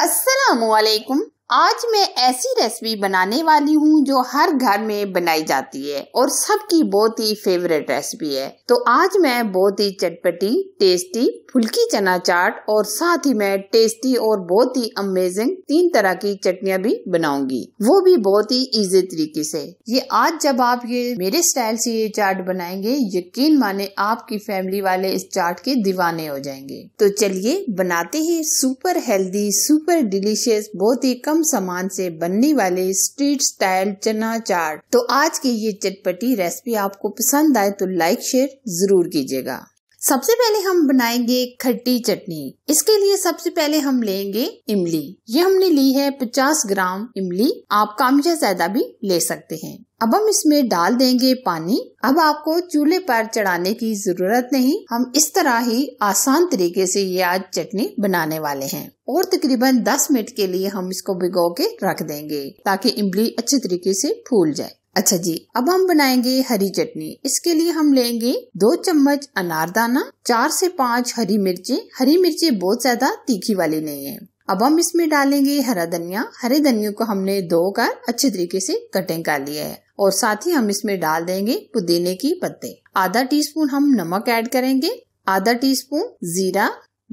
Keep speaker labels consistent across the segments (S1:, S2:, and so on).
S1: السلام عليكم आज मैं ऐसी रेसिपी बनाने वाली हूँ जो हर घर में बनाई जाती है और सबकी बहुत ही फेवरेट रेसिपी है तो आज मैं बहुत ही चटपटी टेस्टी फुल्की चना चाट और साथ ही मैं टेस्टी और बहुत ही अमेजिंग तीन तरह की चटनियाँ भी बनाऊंगी वो भी बहुत ही इजी तरीके से ये आज जब आप ये मेरे स्टाइल से ये चाट बनाएंगे यकीन माने आपकी फैमिली वाले इस चाट के दीवाने हो जाएंगे तो चलिए बनाते हैं सुपर हेल्दी सुपर डिलीशियस बहुत ही कम सामान से बनने वाले स्ट्रीट स्टाइल चना चाट तो आज की ये चटपटी रेसिपी आपको पसंद आए तो लाइक शेयर जरूर कीजिएगा सबसे पहले हम बनाएंगे खट्टी चटनी इसके लिए सबसे पहले हम लेंगे इमली ये हमने ली है 50 ग्राम इमली आप काम या ज्यादा भी ले सकते हैं अब हम इसमें डाल देंगे पानी अब आपको चूल्हे पर चढ़ाने की जरूरत नहीं हम इस तरह ही आसान तरीके से ये आज चटनी बनाने वाले हैं और तकरीबन 10 मिनट के लिए हम इसको भिगो के रख देंगे ताकि इमली अच्छे तरीके से फूल जाए अच्छा जी अब हम बनाएंगे हरी चटनी इसके लिए हम लेंगे दो चम्मच अनारदाना चार से पाँच हरी मिर्ची हरी मिर्ची बहुत ज्यादा तीखी वाली नहीं है अब हम इसमें डालेंगे हरा धनिया हरे धनिया को हमने दो कर अच्छे तरीके से कटिंग कर लिया है और साथ ही हम इसमें डाल देंगे पुदीने की पत्ते आधा टीस्पून हम नमक ऐड करेंगे आधा टीस्पून जीरा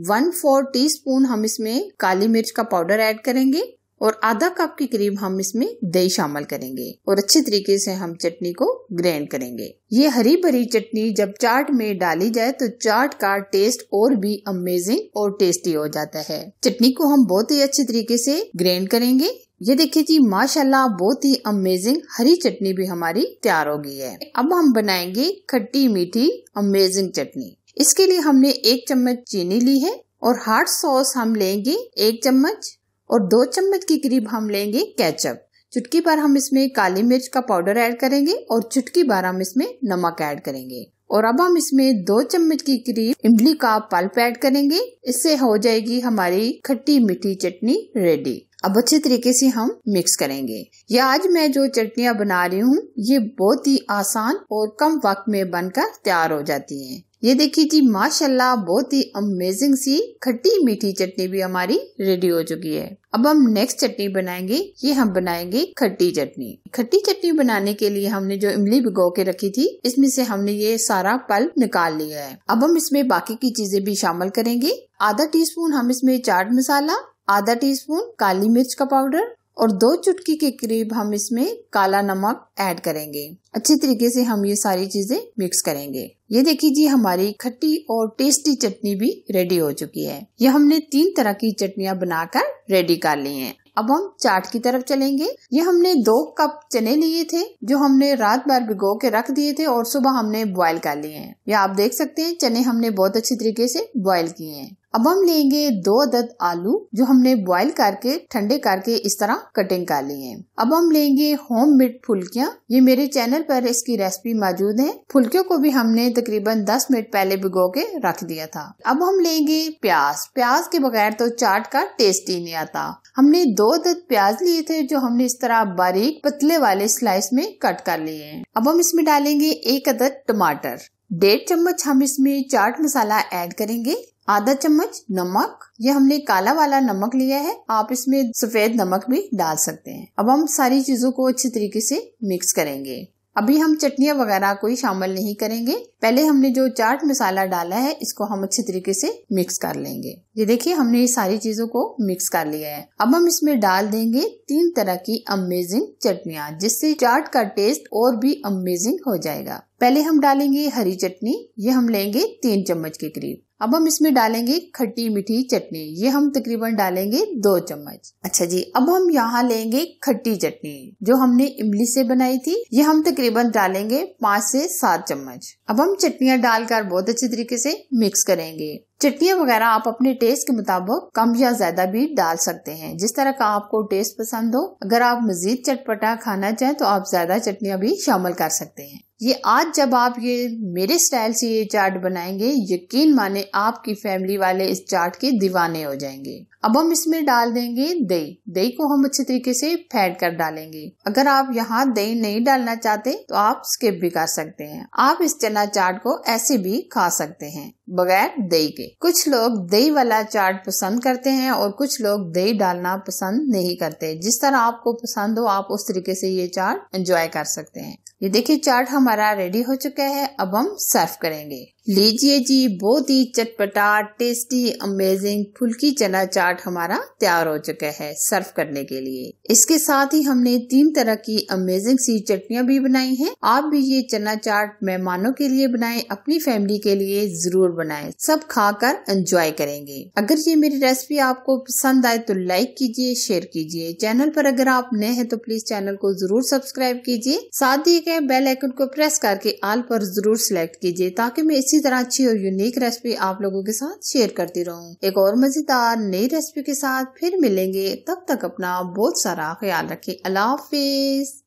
S1: वन फोर टीस्पून हम इसमें काली मिर्च का पाउडर ऐड करेंगे और आधा कप के करीब हम इसमें दही शामिल करेंगे और अच्छे तरीके से हम चटनी को ग्रैंड करेंगे ये हरी भरी चटनी जब चाट में डाली जाए तो चाट का टेस्ट और भी अमेजिंग और टेस्टी हो जाता है चटनी को हम बहुत ही अच्छे तरीके से ग्रैंड करेंगे ये देखिए जी माशाल्लाह बहुत ही अमेजिंग हरी चटनी भी हमारी तैयार हो गई है अब हम बनाएंगे खट्टी मीठी अमेजिंग चटनी इसके लिए हमने एक चम्मच चीनी ली है और हॉट सॉस हम लेंगे एक चम्मच और दो चम्मच के करीब हम लेंगे कैचअप चुटकी भर हम इसमें काली मिर्च का पाउडर ऐड करेंगे और चुटकी भर हम इसमें नमक ऐड करेंगे और अब हम इसमें दो चम्मच के करीब इमली का पल्प ऐड करेंगे इससे हो जाएगी हमारी खट्टी मीठी चटनी रेडी अब अच्छे तरीके से हम मिक्स करेंगे ये आज मैं जो चटनियाँ बना रही हूँ ये बहुत ही आसान और कम वक्त में बनकर तैयार हो जाती हैं। ये देखिए जी माशाल्लाह बहुत ही अमेजिंग सी खट्टी मीठी चटनी भी हमारी रेडी हो चुकी है अब हम नेक्स्ट चटनी बनाएंगे ये हम बनाएंगे खट्टी चटनी खट्टी चटनी बनाने के लिए हमने जो इमली भिगो के रखी थी इसमें से हमने ये सारा पल निकाल लिया है अब हम इसमें बाकी की चीजें भी शामिल करेंगे आधा टी हम इसमें चाट मसाला आधा टीस्पून काली मिर्च का पाउडर और दो चुटकी के करीब हम इसमें काला नमक ऐड करेंगे अच्छे तरीके से हम ये सारी चीजें मिक्स करेंगे ये देखिए जी हमारी खट्टी और टेस्टी चटनी भी रेडी हो चुकी है ये हमने तीन तरह की चटनियाँ बनाकर रेडी कर ली हैं अब हम चाट की तरफ चलेंगे ये हमने दो कप चने लिए थे जो हमने रात भर भिगो के रख दिए थे और सुबह हमने बॉईल कर लिए हैं ये आप देख सकते हैं चने हमने बहुत अच्छी तरीके से बॉईल किए हैं अब हम लेंगे दो अदद आलू जो हमने बॉईल करके ठंडे करके इस तरह कटिंग कर लिए हैं अब हम लेंगे होम मेड फुल्कियाँ ये मेरे चैनल पर इसकी रेसिपी मौजूद है फुल्कियों को भी हमने तकरीबन 10 मिनट पहले भिगो के रख दिया था अब हम लेंगे प्याज प्याज के बगैर तो चाट का टेस्ट ही नहीं आता हमने दो अदद प्याज लिए थे जो हमने इस तरह बारीक पतले वाले स्लाइस में कट कर लिए हैं अब हम इसमें डालेंगे एक अदद टमाटर डेढ़ चम्मच हम इसमें चाट मसाला ऐड करेंगे आधा चम्मच नमक ये हमने काला वाला नमक लिया है आप इसमें सफेद नमक भी डाल सकते हैं अब हम सारी चीजों को अच्छे तरीके से मिक्स करेंगे अभी हम चटनियाँ वगैरह कोई शामिल नहीं करेंगे पहले हमने जो चाट मसाला डाला है इसको हम अच्छे तरीके से मिक्स कर लेंगे ये देखिए हमने ये सारी चीजों को मिक्स कर लिया है अब हम इसमें डाल देंगे तीन तरह की अमेजिंग चटनियाँ जिससे चाट का टेस्ट और भी अमेजिंग हो जाएगा पहले हम डालेंगे हरी चटनी ये हम लेंगे तीन चम्मच के करीब अब हम इसमें डालेंगे खट्टी मीठी चटनी ये हम तकरीबन डालेंगे दो चम्मच अच्छा जी अब हम यहाँ लेंगे खट्टी चटनी जो हमने इमली से बनाई थी ये हम तकरीबन डालेंगे पाँच से सात चम्मच अब हम चटनियाँ डालकर बहुत अच्छे तरीके से मिक्स करेंगे चटनियाँ वगैरह आप अपने टेस्ट के मुताबिक कम या ज्यादा भी डाल सकते हैं जिस तरह का आपको टेस्ट पसंद हो अगर आप मजीद चटपटा खाना चाहें तो आप ज्यादा चटनियाँ भी शामिल कर सकते हैं ये आज जब आप ये मेरे स्टाइल से ये चार्ट बनाएंगे यकीन माने आपकी फैमिली वाले इस चार्ट के दीवाने हो जाएंगे अब हम इसमें डाल देंगे दही दही को हम अच्छे तरीके से फेंट कर डालेंगे अगर आप यहाँ दही नहीं डालना चाहते तो आप स्किप भी कर सकते हैं आप इस चना चाट को ऐसे भी खा सकते हैं बगैर दही के कुछ लोग दही वाला चाट पसंद करते हैं और कुछ लोग दही डालना पसंद नहीं करते जिस तरह आपको पसंद हो आप उस तरीके से ये चाट एंजॉय कर सकते हैं ये देखिए चाट हमारा रेडी हो चुका है अब हम सर्व करेंगे लीजिए जी बहुत ही चटपटा टेस्टी अमेजिंग फुल्की चना चाट हमारा तैयार हो चुका है सर्व करने के लिए इसके साथ ही हमने तीन तरह की अमेजिंग सी चटनियाँ भी बनाई हैं आप भी ये चना चाट मेहमानों के लिए बनाएं अपनी फैमिली के लिए जरूर बनाएं सब खाकर एंजॉय करेंगे अगर ये मेरी रेसिपी आपको पसंद आए तो लाइक कीजिए शेयर कीजिए चैनल पर अगर आप नए हैं तो प्लीज चैनल को जरूर सब्सक्राइब कीजिए साथ ही गए बेल आइकन को प्रेस करके आल पर जरूर सिलेक्ट कीजिए ताकि मैं इसी इसी तरह अच्छी और यूनिक रेसिपी आप लोगों के साथ शेयर करती रहूँ एक और मजेदार नई रेसिपी के साथ फिर मिलेंगे तब तक अपना बहुत सारा ख्याल रखें अल्लाह हाफिज